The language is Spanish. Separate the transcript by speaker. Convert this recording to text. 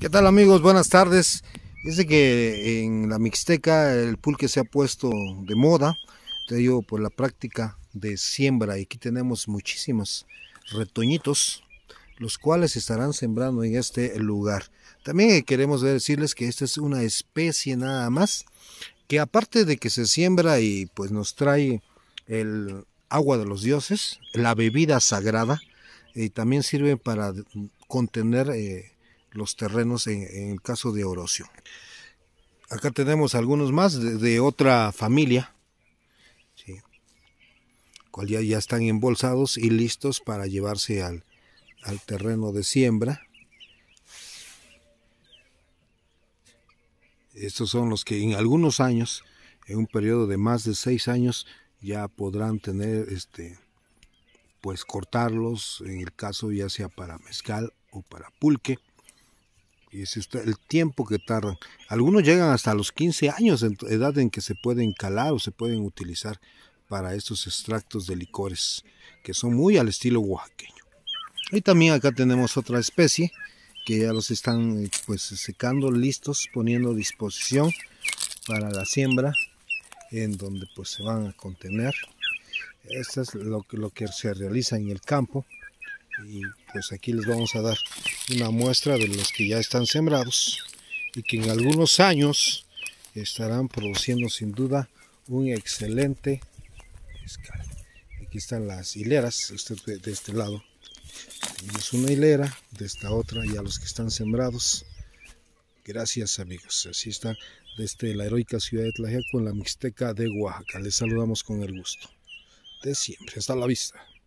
Speaker 1: ¿Qué tal amigos? Buenas tardes. Dice que en la Mixteca el pulque se ha puesto de moda, te digo, por la práctica de siembra. Y aquí tenemos muchísimos retoñitos, los cuales estarán sembrando en este lugar. También queremos decirles que esta es una especie nada más, que aparte de que se siembra y pues nos trae el agua de los dioses, la bebida sagrada, y también sirve para contener eh, los terrenos en, el caso de Orocio. Acá tenemos algunos más de, otra familia, cual ya, están embolsados y listos para llevarse al, al terreno de siembra. Estos son los que en algunos años, en un periodo de más de seis años, ya podrán tener, este, pues cortarlos, en el caso ya sea para mezcal o para pulque y es el tiempo que tardan, algunos llegan hasta los 15 años, edad en que se pueden calar o se pueden utilizar para estos extractos de licores, que son muy al estilo oaxaqueño. Y también acá tenemos otra especie, que ya los están eh, pues secando, listos, poniendo a disposición para la siembra, en donde pues se van a contener. Esto es lo, lo que se realiza en el campo y pues aquí les vamos a dar una muestra de los que ya están sembrados y que en algunos años estarán produciendo sin duda un excelente pescado. Aquí están las hileras, este de este lado tenemos una hilera, de esta otra ya los que están sembrados. Gracias amigos, así están desde este, la heroica ciudad de Tlajeco en la Mixteca de Oaxaca. Les saludamos con el gusto de siempre. Hasta la vista.